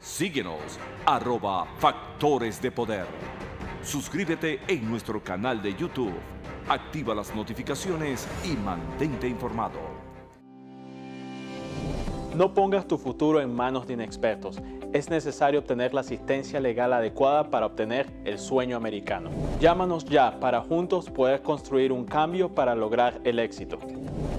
Síguenos arroba Factores de Poder. Suscríbete en nuestro canal de YouTube. Activa las notificaciones y mantente informado. No pongas tu futuro en manos de inexpertos. Es necesario obtener la asistencia legal adecuada para obtener el sueño americano. Llámanos ya para juntos poder construir un cambio para lograr el éxito.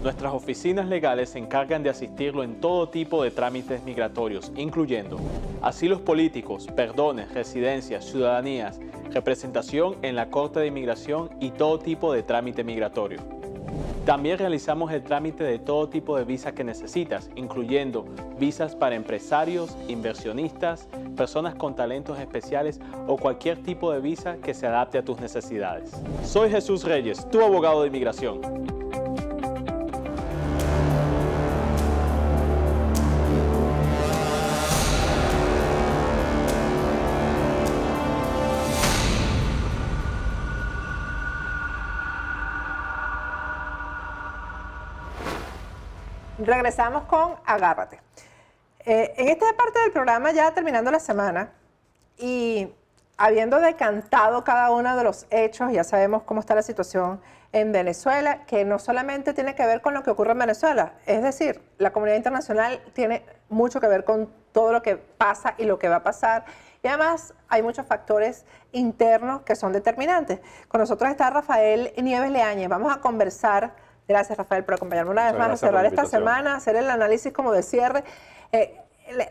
Nuestras oficinas legales se encargan de asistirlo en todo tipo de trámites migratorios, incluyendo asilos políticos, perdones, residencias, ciudadanías, representación en la Corte de Inmigración y todo tipo de trámite migratorio. También realizamos el trámite de todo tipo de visa que necesitas, incluyendo visas para empresarios, inversionistas, personas con talentos especiales o cualquier tipo de visa que se adapte a tus necesidades. Soy Jesús Reyes, tu abogado de inmigración. Regresamos con Agárrate. Eh, en esta parte del programa, ya terminando la semana y habiendo decantado cada uno de los hechos, ya sabemos cómo está la situación en Venezuela, que no solamente tiene que ver con lo que ocurre en Venezuela, es decir, la comunidad internacional tiene mucho que ver con todo lo que pasa y lo que va a pasar. Y además hay muchos factores internos que son determinantes. Con nosotros está Rafael Nieves leañez Vamos a conversar Gracias, Rafael, por acompañarme una vez más a cerrar esta semana, hacer el análisis como de cierre. Eh,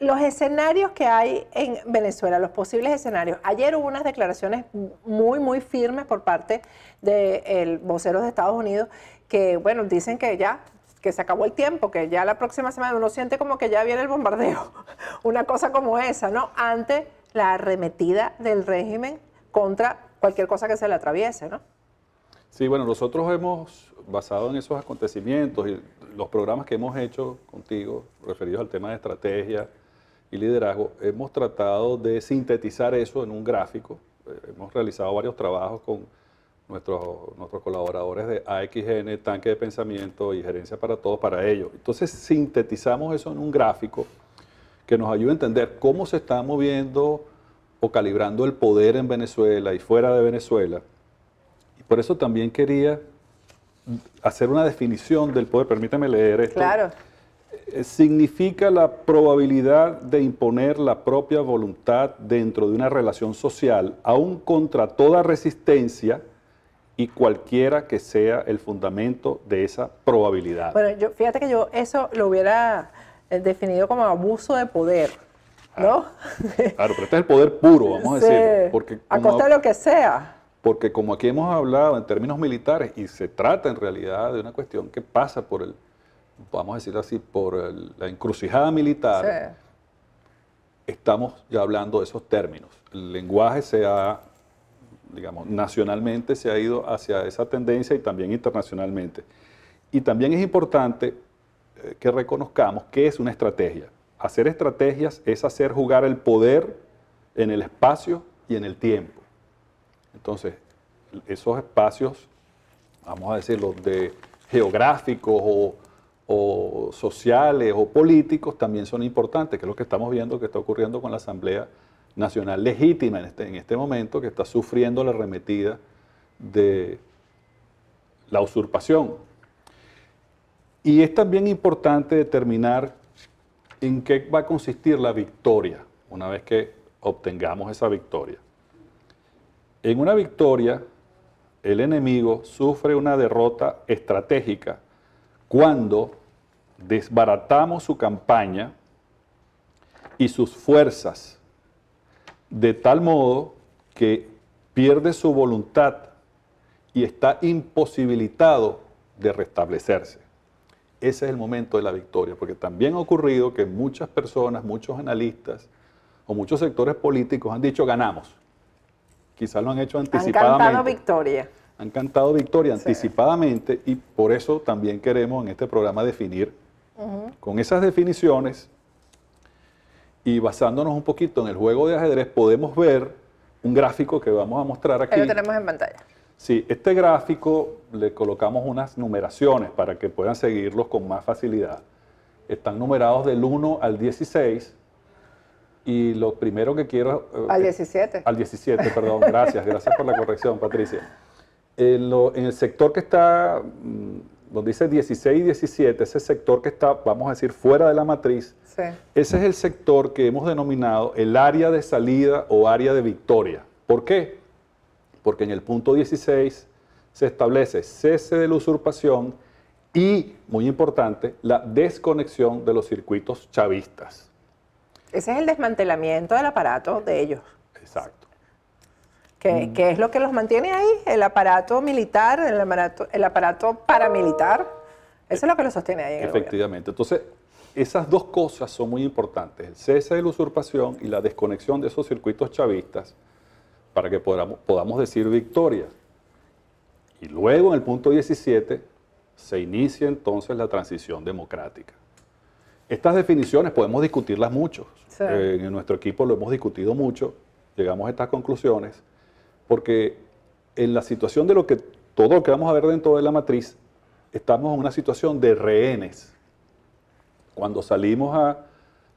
los escenarios que hay en Venezuela, los posibles escenarios. Ayer hubo unas declaraciones muy, muy firmes por parte del el vocero de Estados Unidos que, bueno, dicen que ya que se acabó el tiempo, que ya la próxima semana uno siente como que ya viene el bombardeo, una cosa como esa, ¿no? Ante la arremetida del régimen contra cualquier cosa que se le atraviese, ¿no? Sí, bueno, nosotros hemos, basado en esos acontecimientos y los programas que hemos hecho contigo, referidos al tema de estrategia y liderazgo, hemos tratado de sintetizar eso en un gráfico. Eh, hemos realizado varios trabajos con nuestros, nuestros colaboradores de AXN, Tanque de Pensamiento y Gerencia para Todos para ello. Entonces sintetizamos eso en un gráfico que nos ayude a entender cómo se está moviendo o calibrando el poder en Venezuela y fuera de Venezuela por eso también quería hacer una definición del poder, permítame leer esto. Claro. Eh, significa la probabilidad de imponer la propia voluntad dentro de una relación social, aun contra toda resistencia y cualquiera que sea el fundamento de esa probabilidad. Bueno, yo, fíjate que yo eso lo hubiera eh, definido como abuso de poder. ¿No? Ah, claro, pero este es el poder puro, vamos a decir. A costa de lo que sea. Porque como aquí hemos hablado en términos militares, y se trata en realidad de una cuestión que pasa por el, vamos a decirlo así, por la encrucijada militar, estamos ya hablando de esos términos. El lenguaje se ha, digamos, nacionalmente se ha ido hacia esa tendencia y también internacionalmente. Y también es importante eh, que reconozcamos qué es una estrategia. Hacer estrategias es hacer jugar el poder en el espacio y en el tiempo. Entonces, esos espacios, vamos a decirlo, de geográficos o, sociales o políticos también son importantes, que es lo que estamos viendo que está ocurriendo con la Asamblea Nacional Legítima en este, en este momento, que está sufriendo la arremetida de la usurpación. Y es también importante determinar en qué va a consistir la victoria, una vez que obtengamos esa victoria. En una victoria, el enemigo sufre una derrota estratégica cuando desbaratamos su campaña y sus fuerzas, de tal modo que pierde su voluntad y está imposibilitado de restablecerse. Ese es el momento de la victoria, porque también ha ocurrido que muchas personas, muchos analistas o muchos sectores políticos han dicho ganamos quizás lo han hecho anticipadamente. Han cantado victoria. Han cantado victoria anticipadamente y por eso también queremos en este programa definir con esas definiciones y basándonos un poquito en el juego de ajedrez podemos ver un gráfico que vamos a mostrar aquí. Ahí lo tenemos en pantalla. Sí, este gráfico le colocamos unas numeraciones para que puedan seguirlos con más facilidad. Están numerados del 1 al 16 y lo primero que quiero... Eh, al 17. Eh, al 17, perdón. Gracias, gracias por la corrección, Patricia. Eh, en, el sector que está, donde mm, dice 16 y 17, ese sector que está, vamos a decir, fuera de la matriz, ese es el sector que hemos denominado el área de salida o área de victoria. ¿Por qué? Porque en el punto 16 se establece cese de la usurpación y, muy importante, la desconexión de los circuitos chavistas. Ese es el desmantelamiento del aparato de ellos. Exacto. ¿Qué mm. es lo que los mantiene ahí, el aparato militar, el aparato, paramilitar. Eso es lo que los sostiene ahí. Efectivamente. Entonces, esas dos cosas son muy importantes, el cese de la usurpación y la desconexión de esos circuitos chavistas para que podamos decir victoria. Y luego en el punto 17 se inicia entonces la transición democrática. Estas definiciones podemos discutirlas mucho. Eh, en nuestro equipo lo hemos discutido mucho, llegamos a estas conclusiones, porque en la situación de lo que todo lo que vamos a ver dentro de la matriz, estamos en una situación de rehenes. Cuando salimos a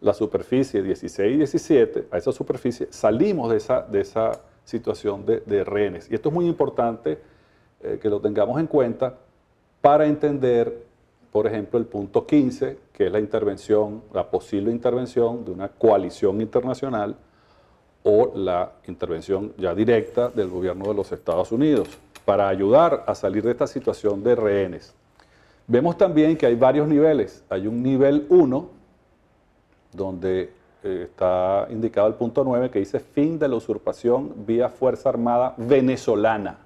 la superficie 16 y 17, a esa superficie, salimos de esa, de esa situación de, rehenes. Y esto es muy importante eh, que lo tengamos en cuenta para entender por ejemplo, el punto 15, que es la intervención, la posible intervención de una coalición internacional o la intervención ya directa del gobierno de los Estados Unidos para ayudar a salir de esta situación de rehenes. Vemos también que hay varios niveles. Hay un nivel 1, donde eh, está indicado el punto 9, que dice fin de la usurpación vía Fuerza Armada venezolana.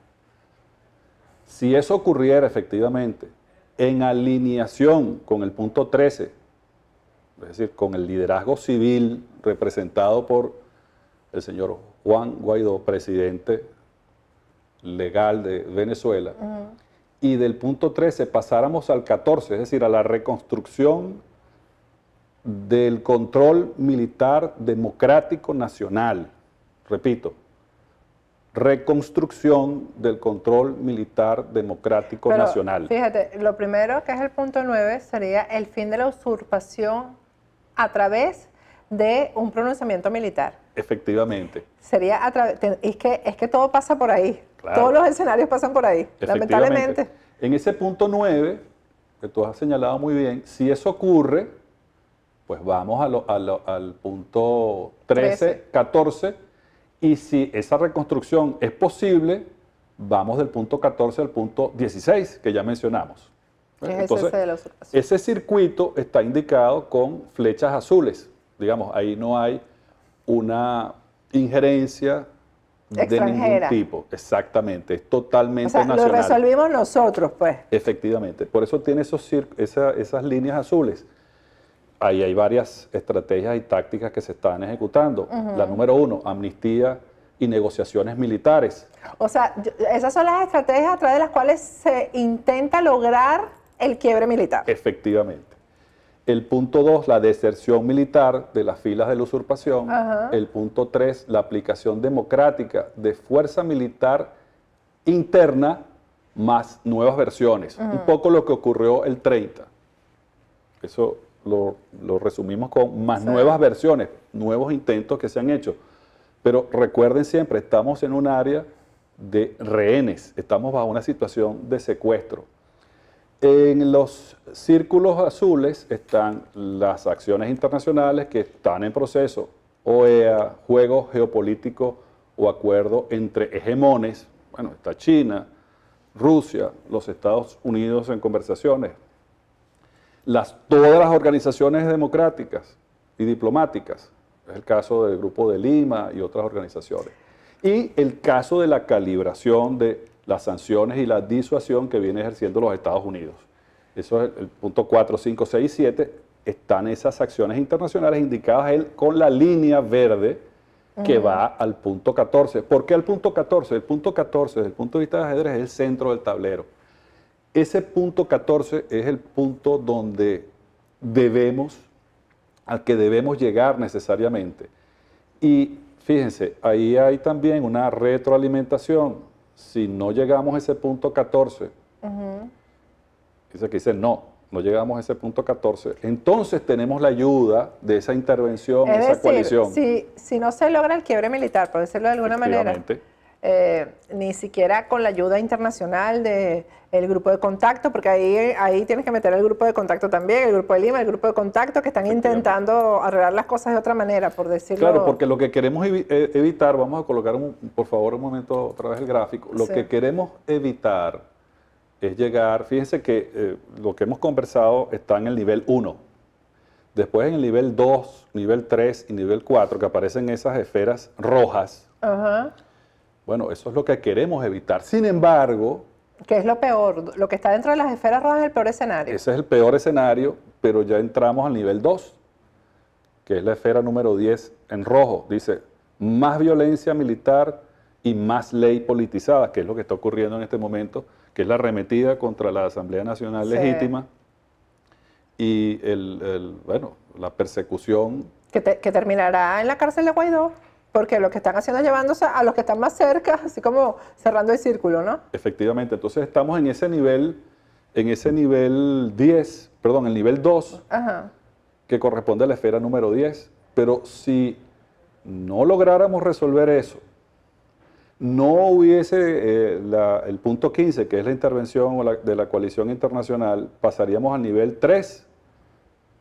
Si eso ocurriera efectivamente, en alineación con el punto 13, es decir, con el liderazgo civil representado por el señor Juan Guaidó, presidente legal de Venezuela, y del punto 13 pasáramos al 14, es decir, a la reconstrucción del control militar democrático nacional. Repito, reconstrucción del control militar democrático nacional. Fíjate, lo primero que es el punto 9 sería el fin de la usurpación a través de un pronunciamiento militar. Efectivamente. Sería a través, es que, es que todo pasa por ahí, todos los escenarios pasan por ahí, lamentablemente. En ese punto 9, que tú has señalado muy bien, si eso ocurre, pues vamos al punto 13, 13. 14 y si esa reconstrucción es posible, vamos del punto 14 al punto 16, que ya mencionamos. ese, circuito está indicado con flechas azules. Digamos, ahí no hay una injerencia de ningún tipo. Exactamente, es totalmente o nacional. Lo resolvimos nosotros, pues. Efectivamente, por eso tiene esos esas líneas azules ahí hay varias estrategias y tácticas que se están ejecutando. La número uno, amnistía y negociaciones militares. O sea, esas son las estrategias a través de las cuales se intenta lograr el quiebre militar. Efectivamente. El punto dos, la deserción militar de las filas de la usurpación. El punto tres, la aplicación democrática de fuerza militar interna más nuevas versiones. Un poco lo que ocurrió el 30. Eso lo, resumimos con más nuevas versiones, nuevos intentos que se han hecho. Pero recuerden siempre, estamos en un área de rehenes, estamos bajo una situación de secuestro. En los círculos azules están las acciones internacionales que están en proceso, OEA, juegos geopolíticos o acuerdos entre hegemones, bueno, está China, Rusia, los Estados Unidos en conversaciones, las, todas las organizaciones democráticas y diplomáticas, es el caso del Grupo de Lima y otras organizaciones, y el caso de la calibración de las sanciones y la disuasión que viene ejerciendo los Estados Unidos. Eso es el, punto 4, 5, 6 y 7, están esas acciones internacionales indicadas él con la línea verde que va al punto 14. ¿Por qué al punto 14? El punto 14, desde el punto de vista de ajedrez, es el centro del tablero ese punto 14 es el punto donde debemos, al que debemos llegar necesariamente. Y fíjense, ahí hay también una retroalimentación. Si no llegamos a ese punto 14, dice que dice no, no llegamos a ese punto 14, entonces tenemos la ayuda de esa intervención, de esa coalición. Si, si no se logra el quiebre militar, por decirlo de alguna manera eh, ni siquiera con la ayuda internacional del grupo de contacto, porque ahí, ahí tienes que meter el grupo de contacto también, el grupo de Lima, el grupo de contacto, que están intentando arreglar las cosas de otra manera, por decirlo. Claro, porque lo que queremos eh, evitar, vamos a colocar, un, por favor, un momento otra vez el gráfico, lo que queremos evitar es llegar, fíjense que eh, lo que hemos conversado está en el nivel 1, después en el nivel 2, nivel 3 y nivel 4, que aparecen esas esferas rojas. Ajá. Bueno, eso es lo que queremos evitar. Sin embargo... ¿Qué es lo peor? Lo que está dentro de las esferas rojas es el peor escenario. Ese es el peor escenario, pero ya entramos al nivel 2, que es la esfera número 10 en rojo. Dice, más violencia militar y más ley politizada, que es lo que está ocurriendo en este momento, que es la arremetida contra la Asamblea Nacional Legítima y el, bueno, la persecución. que terminará en la cárcel de Guaidó porque lo que están haciendo es llevándose a los que están más cerca, así como cerrando el círculo, ¿no? Efectivamente, entonces estamos en ese nivel, en ese nivel 10, perdón, el nivel 2, que corresponde a la esfera número 10, pero si no lográramos resolver eso, no hubiese eh, el punto 15, que es la intervención de la coalición internacional, pasaríamos al nivel 3,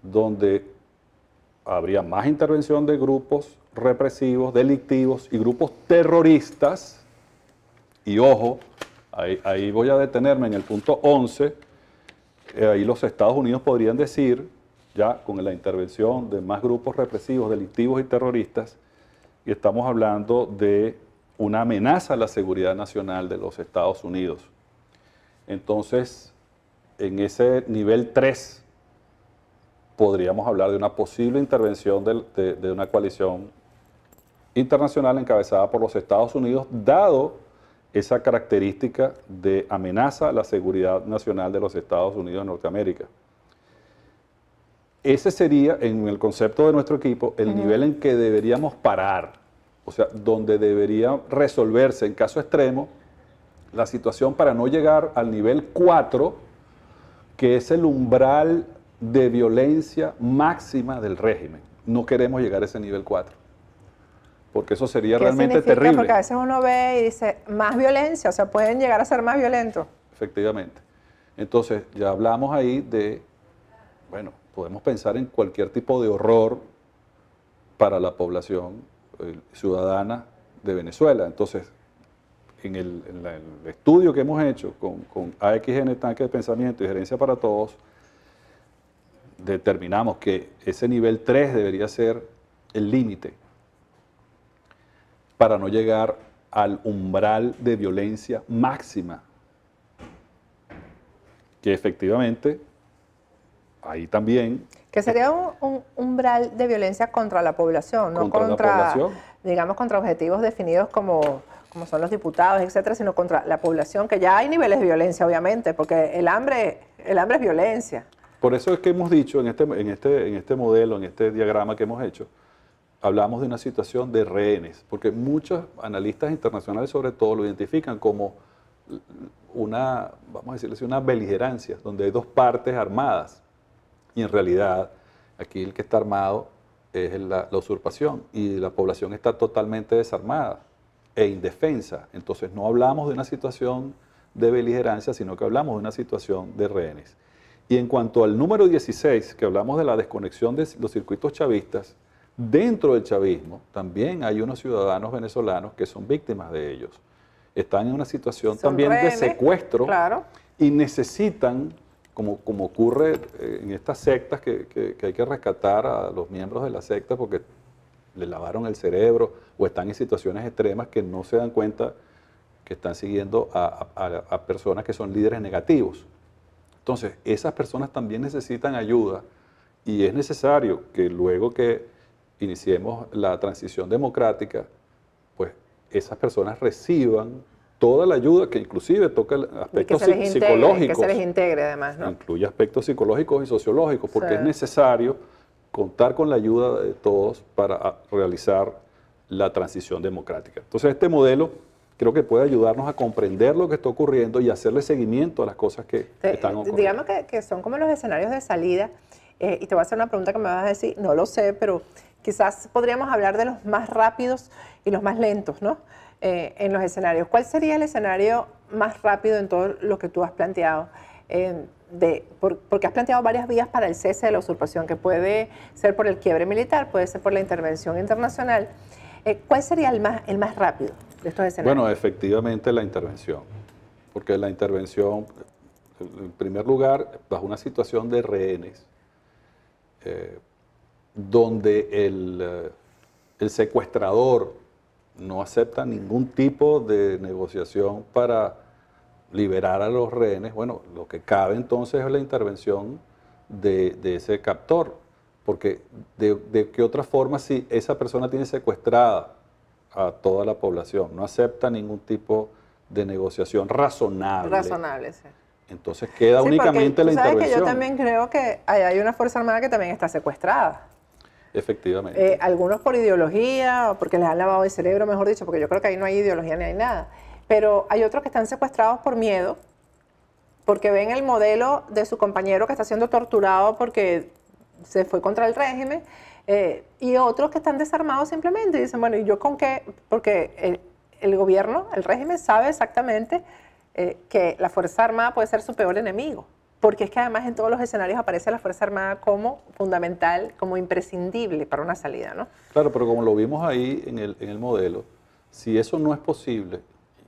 donde habría más intervención de grupos represivos, delictivos y grupos terroristas. Y ojo, ahí, voy a detenerme en el punto 11, eh, ahí los Estados Unidos podrían decir, ya con la intervención de más grupos represivos, delictivos y terroristas, y estamos hablando de una amenaza a la seguridad nacional de los Estados Unidos. Entonces, en ese nivel 3, podríamos hablar de una posible intervención de una coalición internacional encabezada por los Estados Unidos, dado esa característica de amenaza a la seguridad nacional de los Estados Unidos de Norteamérica. Ese sería, en el concepto de nuestro equipo, el nivel en que deberíamos parar, o sea, donde debería resolverse en caso extremo la situación para no llegar al nivel 4, que es el umbral de violencia máxima del régimen. No queremos llegar a ese nivel 4 porque eso sería realmente terrible. Porque a veces uno ve y dice, más violencia, o sea, pueden llegar a ser más violentos. Efectivamente. Entonces, ya hablamos ahí de, bueno, podemos pensar en cualquier tipo de horror para la población eh, ciudadana de Venezuela. Entonces, en el, estudio que hemos hecho con, con AXN, Tanque de Pensamiento y Gerencia para Todos, determinamos que ese nivel 3 debería ser el límite para no llegar al umbral de violencia máxima, que efectivamente ahí también... Que sería un, umbral de violencia contra la población, no contra, digamos, contra objetivos definidos como como son los diputados, etcétera, sino contra la población, que ya hay niveles de violencia, obviamente, porque el hambre, el hambre es violencia. Por eso es que hemos dicho en este, en este, en este modelo, en este diagrama que hemos hecho, hablamos de una situación de rehenes, porque muchos analistas internacionales sobre todo lo identifican como una, vamos a decirlo así, una beligerancia, donde hay dos partes armadas. Y en realidad aquí el que está armado es la, la usurpación y la población está totalmente desarmada e indefensa. Entonces no hablamos de una situación de beligerancia, sino que hablamos de una situación de rehenes. Y en cuanto al número 16, que hablamos de la desconexión de los circuitos chavistas, Dentro del chavismo también hay unos ciudadanos venezolanos que son víctimas de ellos. Están en una situación también de secuestro y necesitan, como, como ocurre eh, en estas sectas, que, hay que rescatar a los miembros de la secta porque le lavaron el cerebro o están en situaciones extremas que no se dan cuenta que están siguiendo a, personas que son líderes negativos. Entonces, esas personas también necesitan ayuda y es necesario que luego que iniciemos la transición democrática, pues esas personas reciban toda la ayuda que inclusive toca aspectos aspecto psicológico. psicológicos. Que se les integre además, Incluye aspectos psicológicos y sociológicos, porque es necesario contar con la ayuda de todos para realizar la transición democrática. Entonces este modelo creo que puede ayudarnos a comprender lo que está ocurriendo y hacerle seguimiento a las cosas que están ocurriendo. Digamos que, son como los escenarios de salida, eh, y te voy a hacer una pregunta que me vas a decir, no lo sé, pero Quizás podríamos hablar de los más rápidos y los más lentos, ¿no? Eh, en los escenarios. ¿Cuál sería el escenario más rápido en todo lo que tú has planteado? Eh, de, porque has planteado varias vías para el cese de la usurpación, que puede ser por el quiebre militar, puede ser por la intervención internacional. Eh, ¿Cuál sería el más, el más rápido de estos escenarios? Bueno, efectivamente la intervención, porque la intervención, en primer lugar, bajo una situación de rehenes, donde eh, el, secuestrador no acepta ningún tipo de negociación para liberar a los rehenes, bueno, lo que cabe entonces es la intervención de, ese captor, porque de, qué otra forma si esa persona tiene secuestrada a toda la población, no acepta ningún tipo de negociación razonable. Razonable, sí. Entonces queda únicamente la sabes intervención. que yo también creo que hay una Fuerza Armada que también está secuestrada. Efectivamente. Eh, algunos por ideología, porque les han lavado el cerebro, mejor dicho, porque yo creo que ahí no hay ideología ni hay nada. Pero hay otros que están secuestrados por miedo, porque ven el modelo de su compañero que está siendo torturado porque se fue contra el régimen, eh, y otros que están desarmados simplemente y dicen, bueno, ¿y yo con qué? Porque el, gobierno, el régimen sabe exactamente eh, que la Fuerza Armada puede ser su peor enemigo porque es que además en todos los escenarios aparece la Fuerza Armada como fundamental, como imprescindible para una salida, ¿no? Claro, pero como lo vimos ahí en el, modelo, si eso no es posible,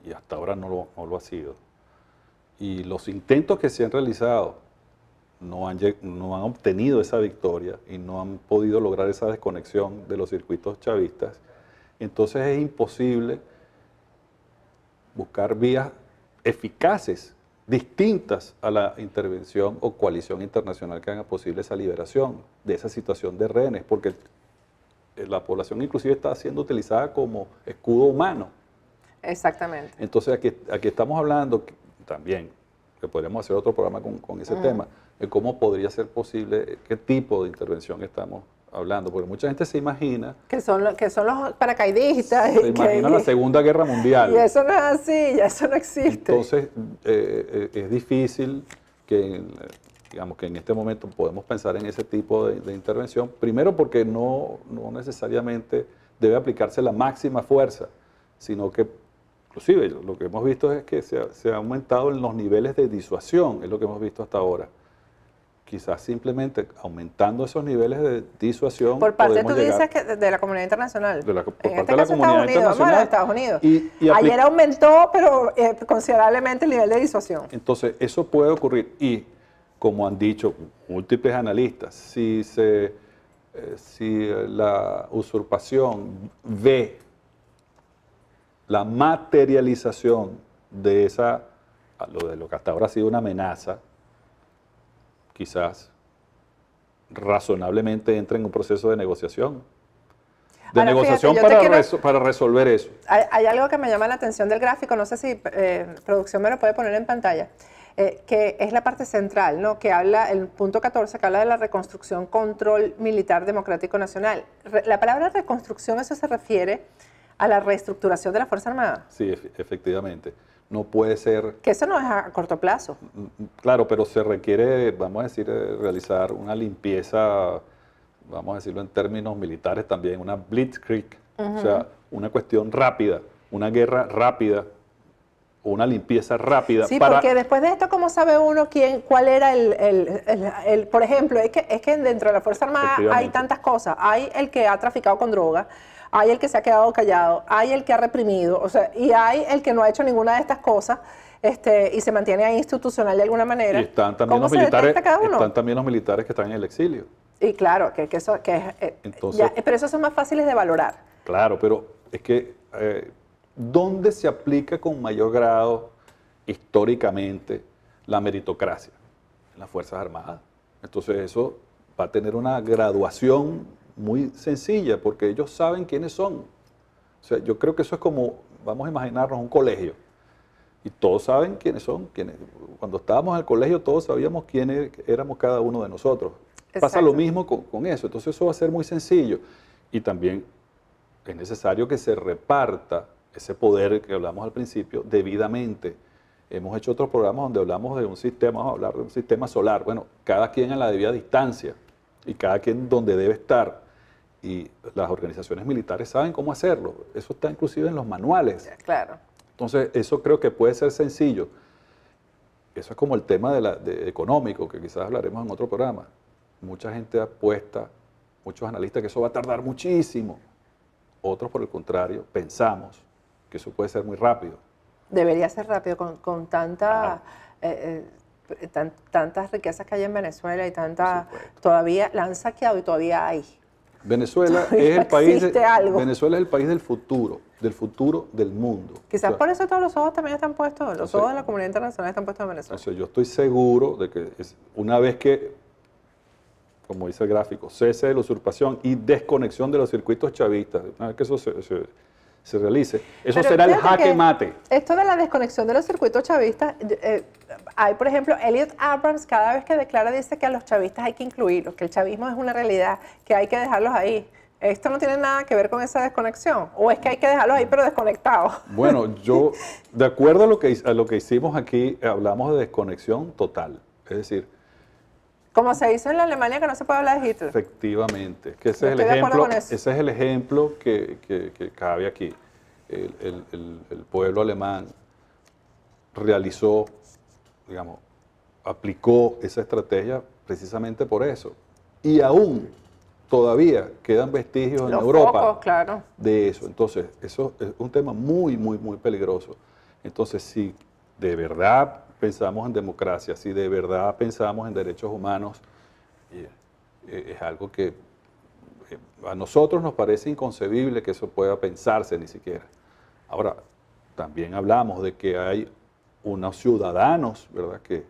y hasta ahora no lo, ha sido, y los intentos que se han realizado no han, no han obtenido esa victoria y no han podido lograr esa desconexión de los circuitos chavistas, entonces es imposible buscar vías eficaces distintas a la intervención o coalición internacional que haga posible esa liberación de esa situación de rehenes, porque la población inclusive está siendo utilizada como escudo humano. Exactamente. Entonces aquí, aquí estamos hablando también, que podríamos hacer otro programa con, ese tema, de cómo podría ser posible, qué tipo de intervención estamos hablando, porque mucha gente se imagina... Que son, que son los paracaidistas. Se imagina la Segunda Guerra Mundial. Y eso no es así, ya eso no existe. Entonces, eh, eh, es difícil que, digamos, que en este momento podemos pensar en ese tipo de, intervención, primero porque no, no necesariamente debe aplicarse la máxima fuerza, sino que inclusive lo que hemos visto es que se se ha aumentado en los niveles de disuasión, es lo que hemos visto hasta ahora quizás simplemente aumentando esos niveles de disuasión. Por parte, tú dices que de la comunidad internacional. por este parte de la comunidad Estados internacional. Estados Unidos. Y, Ayer aumentó, pero eh, considerablemente el nivel de disuasión. Entonces, eso puede ocurrir. Y, como han dicho múltiples analistas, si, se, eh, si la usurpación ve la materialización de esa, lo de lo que hasta ahora ha sido una amenaza, quizás razonablemente entre en un proceso de negociación. De negociación para, resolver eso. Hay, algo que me llama la atención del gráfico, no sé si eh, producción me lo puede poner en pantalla, eh, que es la parte central, ¿no? que habla, el punto 14, que habla de la reconstrucción, control militar democrático nacional. la palabra reconstrucción, eso se refiere a la reestructuración de la Fuerza Armada. Sí, efectivamente no puede ser... Que eso no es a corto plazo. Mm, mm, claro, pero se requiere, vamos a decir, eh, realizar una limpieza, vamos a decirlo en términos militares también, una blitzkrieg, o sea, una cuestión rápida, una guerra rápida, una limpieza rápida. Sí, porque después de esto, ¿cómo sabe uno quién, cuál era el, por ejemplo, es que, es que dentro de la Fuerza Armada hay tantas cosas. Hay el que ha traficado con drogas hay el que se ha quedado callado, hay el que ha reprimido, o sea, y hay el que no ha hecho ninguna de estas cosas. Este, y se mantiene ahí institucional de alguna manera. Y están también, los militares, están también los militares que están en el exilio. Y claro, que, eso que eh, eh, pero esos son más fáciles de valorar. Claro, pero es que eh, ¿dónde se aplica con mayor grado históricamente la meritocracia? En las Fuerzas Armadas. Entonces eso va a tener una graduación muy sencilla, porque ellos saben quiénes son. O sea, yo creo que eso es como, vamos a imaginarnos un colegio. Y todos saben quiénes son. cuando estábamos en el colegio todos sabíamos quiénes éramos cada uno de nosotros. Pasa lo mismo con, con eso. Entonces eso va a ser muy sencillo. Y también es necesario que se reparta ese poder que hablamos al principio debidamente. Hemos hecho otros programas donde hablamos de un sistema, vamos a hablar de un sistema solar. Bueno, cada quien a la debida distancia y cada quien donde debe estar y las organizaciones militares saben cómo hacerlo. Eso está inclusive en los manuales. Claro. Entonces, eso creo que puede ser sencillo. Eso es como el tema de, la, económico, que quizás hablaremos en otro programa. Mucha gente apuesta, muchos analistas, que eso va a tardar muchísimo. Otros, por el contrario, pensamos que eso puede ser muy rápido. Debería ser rápido, con, tanta... Eh, eh, tantas riquezas que hay en Venezuela y tanta todavía la han saqueado y todavía hay. Venezuela es el país Venezuela es el país del futuro, del futuro del mundo. Quizás por eso todos los ojos también están puestos, los ojos de la comunidad internacional están puestos en Venezuela. yo estoy seguro de que una vez que, como dice el gráfico, cese de la usurpación y desconexión de los circuitos chavistas, una que eso se se realice. Eso será el jaque mate. Esto de la desconexión de los circuitos chavistas, eh, hay, por ejemplo, Elliot Abrams cada vez que declara dice que a los chavistas hay que incluirlos, que el chavismo es una realidad, que hay que dejarlos ahí. Esto no tiene nada que ver con esa desconexión. ¿O es que hay que dejarlos ahí pero desconectados? Bueno, yo, de acuerdo a lo que, a lo que hicimos aquí, hablamos de desconexión total. Es decir, como se hizo en la Alemania que no se puede hablar de Hitler. Efectivamente, ese, es el, ejemplo, ese es el ejemplo que, cabe aquí. El, pueblo alemán realizó, digamos, aplicó esa estrategia precisamente por eso. Y aún todavía quedan vestigios en Europa claro. de eso. Entonces, eso es un tema muy, muy, muy peligroso. Entonces, si de verdad pensamos en democracia, si de verdad pensamos en derechos humanos, eh, es algo que eh, a nosotros nos parece inconcebible que eso pueda pensarse ni siquiera. Ahora, también hablamos de que hay unos ciudadanos, ¿verdad?, que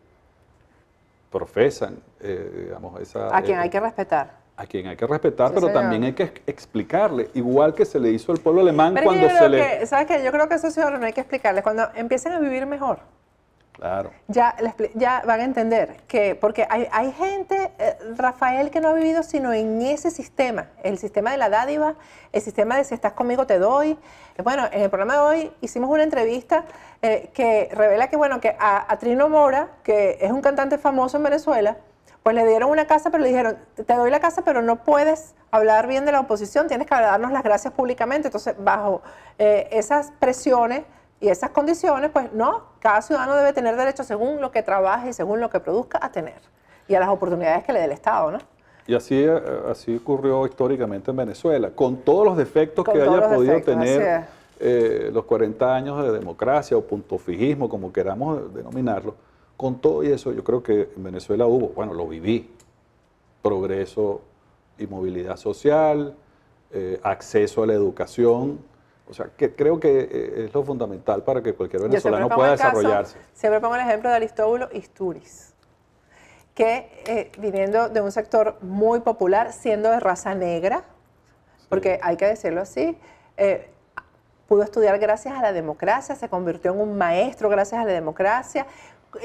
profesan, eh, digamos, esa... A quien hay que respetar. A quien hay que respetar, pero también hay que explicarle, igual que se le hizo al pueblo alemán cuando se le... ¿Sabes qué? Yo creo que eso no hay que explicarles, cuando empiecen a vivir mejor, ya, ya van a entender que, porque hay, gente, eh, Rafael, que no ha vivido sino en ese sistema, el sistema de la dádiva, el sistema de si estás conmigo te doy. Eh, bueno, en el programa de hoy hicimos una entrevista eh, que revela que, bueno, que a, Trino Mora, que es un cantante famoso en Venezuela, pues le dieron una casa, pero le dijeron, te doy la casa, pero no puedes hablar bien de la oposición, tienes que darnos las gracias públicamente. Entonces, bajo esas presiones y esas condiciones, pues no, cada ciudadano debe tener derecho según lo que trabaje y según lo que produzca a tener y a las oportunidades que le dé el Estado, ¿no? Y así, eh, así ocurrió históricamente en Venezuela, con todos los defectos que haya podido tener eh, los 40 años de democracia o punto fijismo como queramos denominarlo, con todo y eso yo creo que en Venezuela hubo, bueno, lo viví, progreso y movilidad social, eh, acceso a la educación o sea, que creo que eh, es lo fundamental para que cualquier venezolano pueda desarrollarse. siempre pongo el ejemplo de Aristóbulo Isturiz, que eh, viniendo de un sector muy popular, siendo de raza negra, porque hay que decirlo así, eh, pudo estudiar gracias a la democracia, se convirtió en un maestro gracias a la democracia,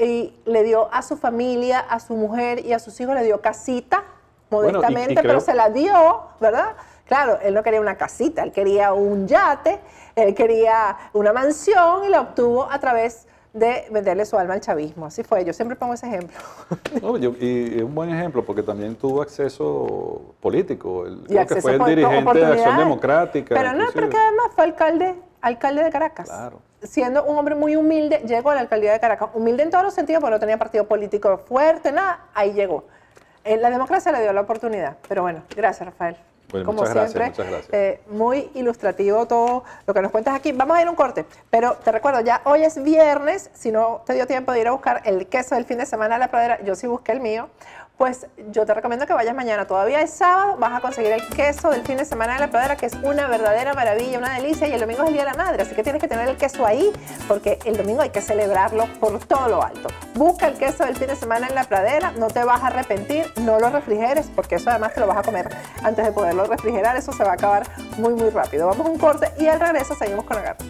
y le dio a su familia, a su mujer y a sus hijos, le dio casita, modestamente, pero se la dio, ¿verdad? Claro, él no quería una casita, él quería un yate, él quería una mansión y la obtuvo a través de venderle su alma al chavismo. Así fue, yo siempre pongo ese ejemplo. yo, y es un buen ejemplo porque también tuvo acceso político. El, que fue el dirigente de Acción Democrática. Pero no, porque además fue alcalde, alcalde de Caracas. Claro. Siendo un hombre muy humilde, llegó a la alcaldía de Caracas. Humilde en todos los sentidos porque no tenía partido político fuerte, nada, ahí llegó. Eh, la democracia le dio la oportunidad. Pero bueno, gracias, Rafael. Pues como muchas siempre, gracias, eh, muy ilustrativo todo lo que nos cuentas aquí. Vamos a ir a un corte, pero te recuerdo, ya hoy es viernes, si no te dio tiempo de ir a buscar el queso del fin de semana a la pradera, yo sí busqué el mío, pues yo te recomiendo que vayas mañana. Todavía es sábado, vas a conseguir el queso del fin de semana en la pradera, que es una verdadera maravilla, una delicia, y el domingo es el Día de la Madre, así que tienes que tener el queso ahí, porque el domingo hay que celebrarlo por todo lo alto. Busca el queso del fin de semana en la pradera, no te vas a arrepentir, no lo refrigeres, porque eso además te lo vas a comer antes de poderlo refrigerar, eso se va a acabar muy, muy rápido. Vamos a un corte y al regreso seguimos con gato.